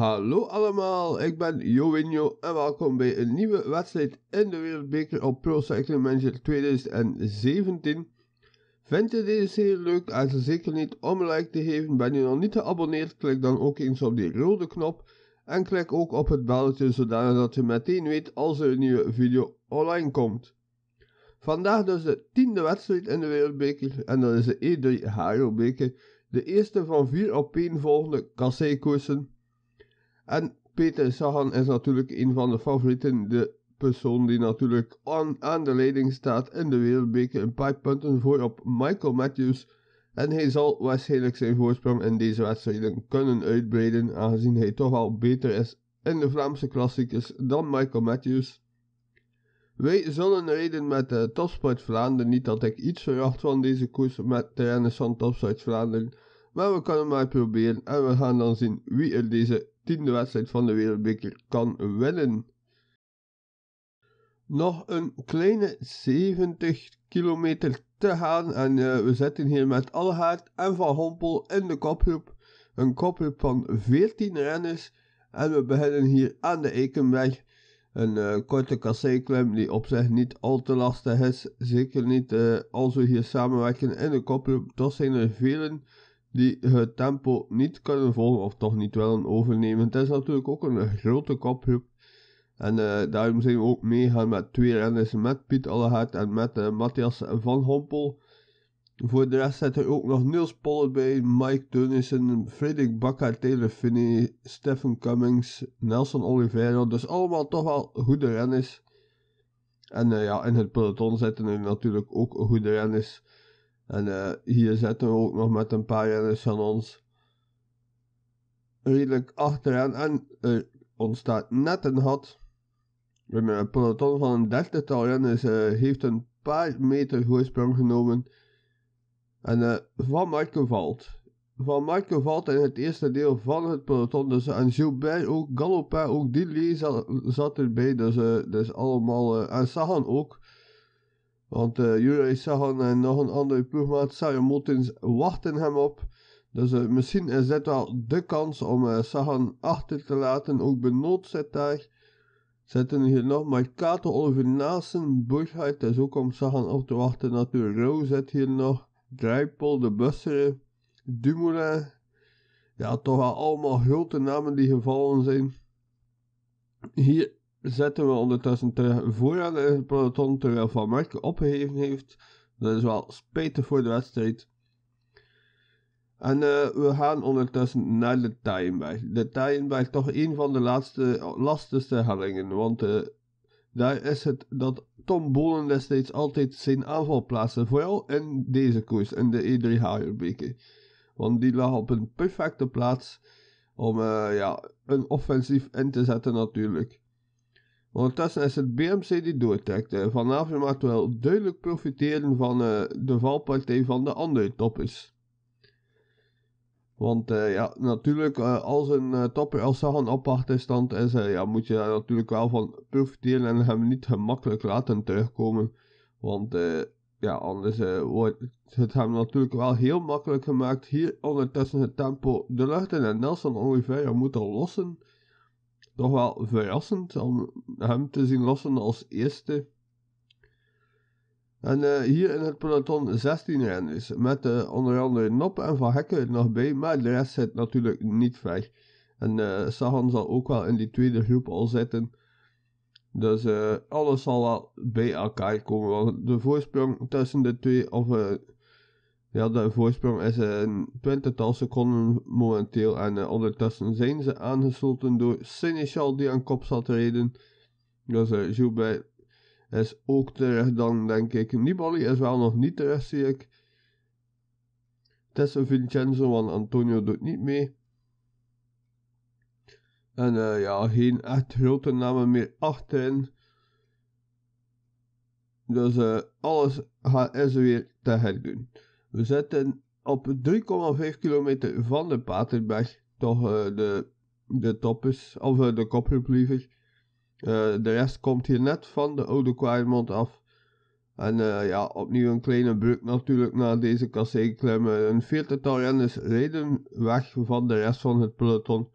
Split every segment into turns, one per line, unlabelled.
Hallo allemaal, ik ben Jovinho en welkom bij een nieuwe wedstrijd in de Wereldbeker op Pro Cycling Manager 2017. Vind je deze serie leuk en zeker niet om een like te geven, ben je nog niet geabonneerd, klik dan ook eens op die rode knop en klik ook op het belletje zodat je meteen weet als er een nieuwe video online komt. Vandaag dus de tiende wedstrijd in de Wereldbeker en dat is de E3 Haro Beker, de eerste van vier volgende kasseikoersen en Peter Sagan is natuurlijk een van de favorieten. De persoon die natuurlijk aan, aan de leiding staat in de wereldbeker. Een paar punten voor op Michael Matthews. En hij zal waarschijnlijk zijn voorsprong in deze wedstrijden kunnen uitbreiden. Aangezien hij toch al beter is in de Vlaamse klassiekers dan Michael Matthews. Wij zullen rijden met de Topsport Vlaanderen. Niet dat ik iets verwacht van deze koers met de Renaissance Topsport Vlaanderen. Maar we kunnen maar proberen en we gaan dan zien wie er deze tiende wedstrijd van de Wereldbeker kan winnen. Nog een kleine 70 kilometer te gaan en eh, we zitten hier met Allegaard en Van Hompel in de kopgroep. Een kopgroep van 14 renners en we beginnen hier aan de Ekenweg. Een uh, korte kasseiklim die op zich niet al te lastig is. Zeker niet eh, als we hier samenwerken in de kopgroep. Dat zijn er velen die het tempo niet kunnen volgen of toch niet willen overnemen. Het is natuurlijk ook een grote kopgroep. En eh, daarom zijn we ook meegaan met twee renners, met Piet Allegaert en met eh, Matthias van Hompel. Voor de rest zit er ook nog Niels Pollert bij, Mike Tunissen, Frederik Bakker, Taylor Finney, Stephen Cummings, Nelson Oliveira. Dus allemaal toch wel goede renners. En eh, ja, in het peloton zitten er natuurlijk ook goede renners. En eh, hier zitten we ook nog met een paar renners van ons redelijk achteraan. En er eh, ontstaat net een hebben Een peloton van een dertigtal renners dus, uh, eh, heeft een paar meter voorsprong genomen. En Van Marken valt. Van Marken valt in het eerste deel van het peloton. Dus, en Gilbert ook, Galopin, ook, die zat, zat erbij. Dus, uh, dus allemaal, en Sagan ook. Want uh, Sachan en nog een andere ploegmaat, Sayo wachten hem op. Dus eh, misschien is dit wel de kans om uh, achter te laten. Ook Benoot zit daar. Zitten hier nog maar Kato, Oliver Nassen, Burgheid. is ook om Sagan op te wachten natuurlijk. Row zit hier nog. Drijpel, De Busseren, Dumoulin. Ja, toch wel allemaal grote namen die gevallen zijn. Hier zetten we ondertussen terug vooraan in het peloton, terwijl Van Mark opgegeven heeft. Dat is wel spijtig voor de wedstrijd. En eh, we gaan ondertussen naar de Taienberg. De Taienberg toch een van de laatste, lastigste hellingen, want eh, daar is het dat Tom Bolen destijds altijd zijn aanval plaatste, vooral in deze koers, in de E3 Haierbeker. Want die lag op een perfecte plaats om eh, ja, een offensief in te zetten natuurlijk. Ondertussen is het BMC die doortrekt. Eh, vanavond maakt maakt wel duidelijk profiteren van eh, de valpartij van de andere toppers. Want eh, ja, natuurlijk, als een topper als Sagan op achterstand is, ja, moet je daar natuurlijk wel van profiteren en hem niet gemakkelijk laten terugkomen. Want ja, anders wordt het hem natuurlijk wel heel makkelijk gemaakt. Hier ondertussen het tempo de lucht en Nelson Oliveira moet lossen toch wel verrassend om hem te zien lossen als eerste. En eh, hier in het peloton 16 renners, met eh, onder andere Nop en Van Hekken nog bij, maar de rest zit natuurlijk niet ver. En uh, Sagan zal ook wel in die tweede groep al zitten. Dus alles zal wel bij elkaar komen, want de voorsprong tussen de twee, of ja, de voorsprong is eh, een twintigtal seconden momenteel. En eh, ondertussen zijn ze aangesloten door Seneschal die aan kop zat rijden. Dus uh, Joubert is ook terug dan, denk ik. Nibali is wel nog niet terug, zie ik. Tessa Vincenzo, want Antonio doet niet mee. En eh, ja, geen echt grote namen meer achterin. Dus alles gaat is weer te herdoen. We zitten op 3,5 kilometer van de Paterberg, toch eh, de, de toppers, of eh, de kopgroep eh, liever. de rest komt hier net van de Oude kwaremond af. En ja, opnieuw een kleine brug natuurlijk na deze kasseiklimmen. Een veertigtal renners reden weg van de rest van het peloton.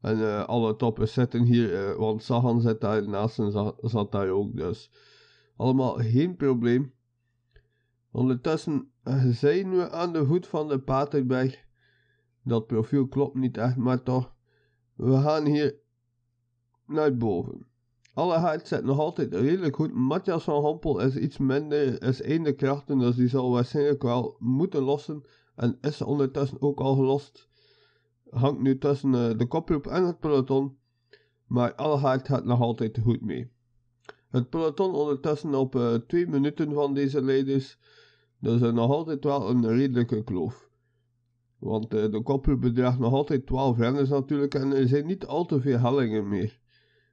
En alle toppers zitten hier, want Sagan zit daar naast en zat daar ook. Dus allemaal geen probleem. Ondertussen eh, zijn we aan de voet van de Paterberg. Dat profiel klopt niet echt, maar toch. We gaan hier naar boven. Allegaard zit nog altijd redelijk goed. Matthias van Hompel is iets minder, is één de krachten, dus die zal waarschijnlijk wel moeten lossen. En is ondertussen ook al gelost. Hangt nu tussen eh, de koproep en het peloton. Maar Allegaard gaat nog altijd goed mee. Het peloton ondertussen op 2 eh, minuten van deze leiders dat is nog altijd wel een redelijke kloof. Want eh, de koppel bedraagt nog altijd 12 renners natuurlijk en er zijn niet al te veel hellingen meer.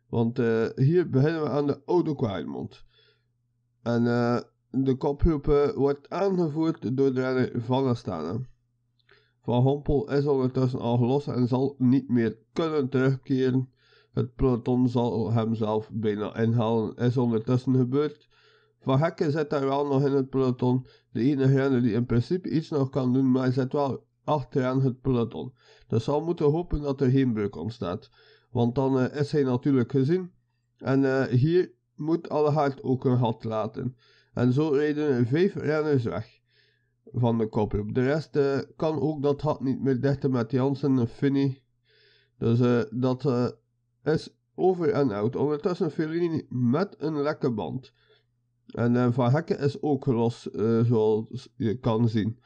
Want eh, hier beginnen we aan de Oude Kwaaimond. En eh, de kopgroep wordt aangevoerd door de renner Van Astana. Van Hompel is ondertussen al los en zal niet meer kunnen terugkeren. Het peloton zal hem zelf bijna inhalen, is ondertussen gebeurd. Van Hekken zit daar wel nog in het peloton. De enige die in principe iets nog kan doen, maar hij zit wel achteraan het peloton. Dus zal moeten hopen dat er geen brug ontstaat. Want dan eh, is hij natuurlijk gezien. En eh, hier moet alle hard ook een gat laten. En zo reden vijf renners weg van de kopgroep. De rest eh, kan ook dat gat niet meer dichten met Jansen en Finney. Dus dat is over en out. Ondertussen Fellini met een lekke band. En eh, Van Hekken is ook los, eh, zoals je kan zien.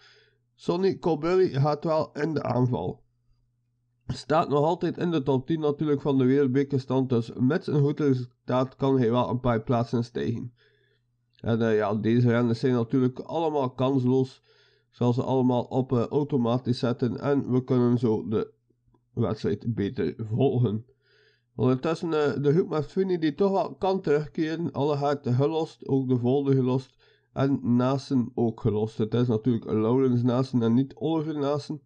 Sonny Colbury gaat wel in de aanval. Staat nog altijd in de top 10 natuurlijk van de wereldbekerstand, dus met een goed resultaat kan hij wel een paar plaatsen stijgen. En eh, ja, deze renners zijn natuurlijk allemaal kansloos. Zoals ze allemaal op automatisch zetten en we kunnen zo de wedstrijd beter volgen. Ondertussen eh, de groep met die toch wel kan terugkeren. Alle gaat gelost, ook de volde gelost. En Nasen ook gelost. Het is natuurlijk Laurens Nasen en niet Oliver Nasen.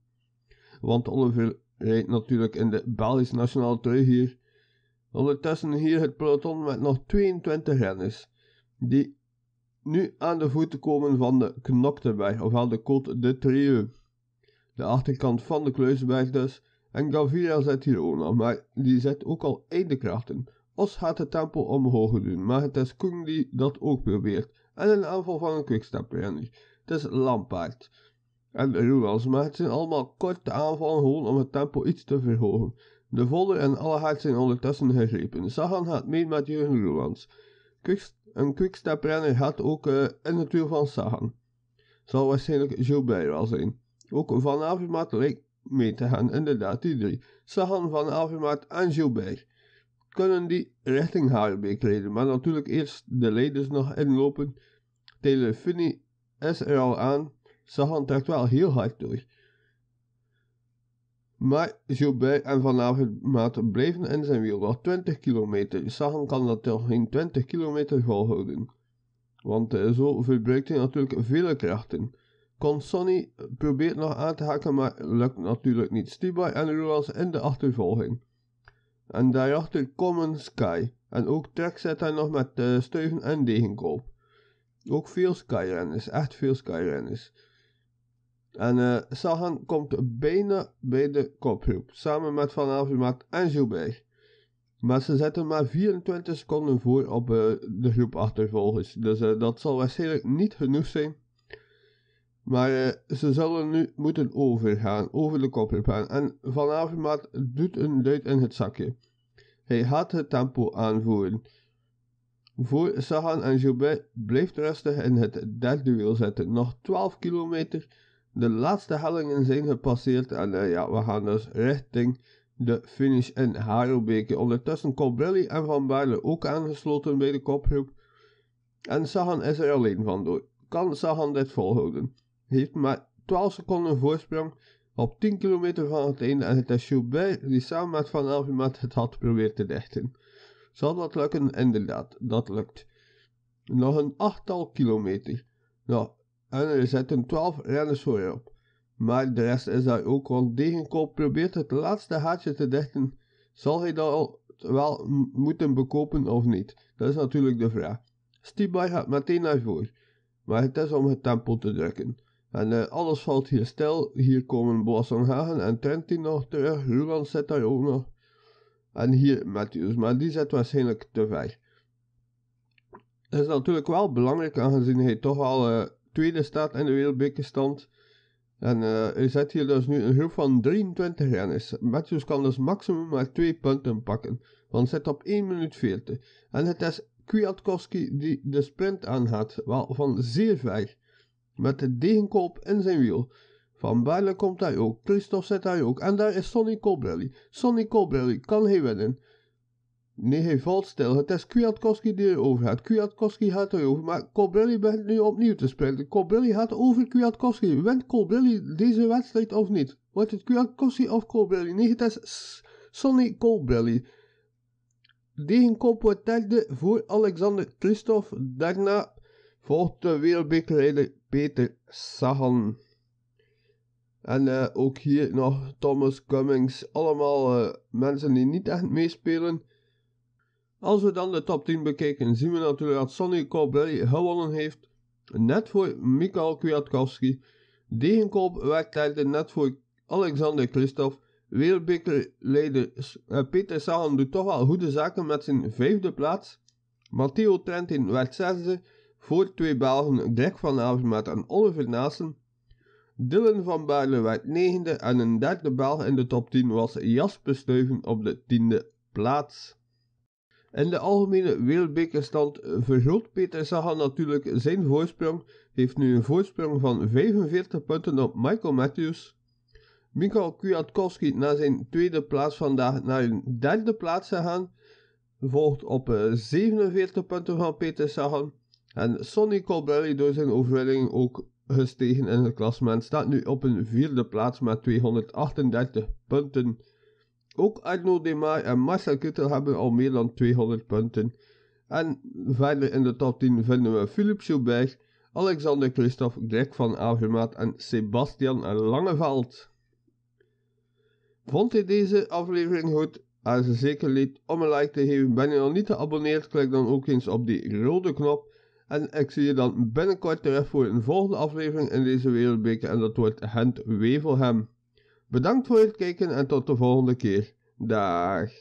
Want Oliver rijdt natuurlijk in de Belgische nationale terug hier. Ondertussen hier het peloton met nog 22 renners. Die nu aan de voeten komen van de Knoktenberg, ofwel de Côte de Trieu. De achterkant van de Kluisberg dus en Galvia zet nog, maar die zet ook al eindekrachten. Os gaat de tempo omhoog doen, maar het is Koen die dat ook probeert. En een aanval van een quickstep renner. Het is Lampaard. En de maar het zijn allemaal korte aanvallen gewoon om het tempo iets te verhogen. De volle en alle Allegaard zijn ondertussen gegrepen. Sagan gaat mee met Jurgen Ruans. Quick, een quickstep gaat ook uh, in het wiel van Sagan. Zal waarschijnlijk Gilbert wel zijn. Ook Van Avermaet lijkt mee te gaan. Inderdaad, die drie. Sagan van Avermaat en Gilbert kunnen die richting Haarbeek rijden, maar natuurlijk eerst de leiders nog inlopen. Telefini is er al aan. Sahan trekt wel heel hard door. Maar Gilbert en Van Avermaat blijven in zijn wiel, nog 20 kilometer. Sagan kan dat toch geen 20 kilometer volhouden. Want eh, zo verbruikt hij natuurlijk vele krachten. Sony eh, probeert nog aan te haken, maar lukt natuurlijk niet. Stiba en Ruas in de achtervolging. En daarachter komen Sky. En ook Trek zet hij nog met uh, steuven en degenkoop. Ook veel Skyrenners, echt veel Skyrenners. En uh, Sagan komt bijna bij de kopgroep, samen met Van Avermaet en Gilbert. Maar ze zetten maar 24 seconden voor op de groep achtervolgers. Dus dat zal waarschijnlijk niet genoeg zijn maar eh, ze zullen nu moeten overgaan over de koppelbaan en vanavond doet een duit in het zakje. Hij gaat het tempo aanvoeren. Voor Sahan en Joubert blijft rustig in het derde wiel zitten. Nog 12 kilometer. De laatste hellingen zijn gepasseerd en eh, ja, we gaan dus richting de finish in Harelbeke. Ondertussen Colbrelli en Van Baarle ook aangesloten bij de kopgroep. En Sahan is er alleen vandoor. Kan Sahan dit volhouden? heeft maar 12 seconden voorsprong op 10 kilometer van het einde en het is Joubert die samen met Van Avermaet het had probeert te dichten. Zal dat lukken? Inderdaad, dat lukt. Nog een achttal kilometer. Nou, en er zitten 12 renners voor je op. Maar de rest is daar ook, want Degenkoop probeert het laatste haartje te dichten. Zal hij dat wel moeten bekopen of niet? Dat is natuurlijk de vraag. Stibar gaat meteen naar voren, maar het is om het tempo te drukken. En eh, alles valt hier stil. Hier komen Boissonhagen en Trentin nog terug. Roland zit daar ook nog. En hier Matthews, maar die zit waarschijnlijk te ver. Het is natuurlijk wel belangrijk aangezien hij toch al eh, tweede staat in de wereldbeker En uh, hij zet hier dus nu een groep van 23 renners. Matthews kan dus maximum maar 2 punten pakken, want zit op 1 minuut 40. En het is Kwiatkowski die de sprint aanhaalt, wel van zeer ver met de degenkop en zijn wiel. Van Baarle komt hij ook, Christophe zit hij ook, en daar is Sonny Colbrelli. Sonny Colbrelli, kan hij winnen? Nee, hij valt stil. Het is Kwiatkowski die erover gaat. Kwiatkowski gaat erover, maar Colbrelli begint nu opnieuw te spelen. Colbrelli gaat over Kwiatkowski. Wint Colbrelli deze wedstrijd of niet? Wordt het Kwiatkowski of Colbrelli? Nee, het is Sonny Colbrelli. Degenkop wordt derde voor Alexander Christophe. Daarna de wereldbekerleider Peter Sagan. En eh, ook hier nog Thomas Cummings. Allemaal eh, mensen die niet echt meespelen. Als we dan de top 10 bekijken, zien we natuurlijk dat Sonny Corbelli gewonnen heeft. Net voor Mikael Kwiatkowski. Degenkolb werkt net voor Alexander Kristoff. Wereldbekerleider eh, Peter Sagan doet toch wel goede zaken met zijn vijfde plaats. Matteo Trentin werd zesde voor twee Belgen direct van Avermaat en Oliver Naassen. Dylan van Baarle werd negende en een derde Belg in de top 10 was Jasper Stuyven op de tiende plaats. In de algemene wereldbekerstand vergroot Peter Sagan natuurlijk zijn voorsprong, heeft nu een voorsprong van 45 punten op Michael Matthews. Mikhail Kwiatkowski na zijn tweede plaats vandaag naar een derde plaats gegaan, volgt op 47 eh, punten van Peter Sagan. En Sonny Colbrelli door zijn overwinning ook gestegen in het klassement staat nu op een vierde plaats met 238 punten. Ook Arno Demar en Marcel Kittel hebben al meer dan 200 punten. En verder in de top 10 vinden we Philip Schilberg, Alexander Christophe, Greg van Avermaat en Sebastian Langeveld. Vond je deze aflevering goed? Als je zeker leed om een like te geven, ben je nog niet geabonneerd, klik dan ook eens op die rode knop en ik zie je dan binnenkort terug voor een volgende aflevering in deze Wereldbeker en dat wordt Gent Wevelhem. Bedankt voor het kijken en tot de volgende keer. Dag.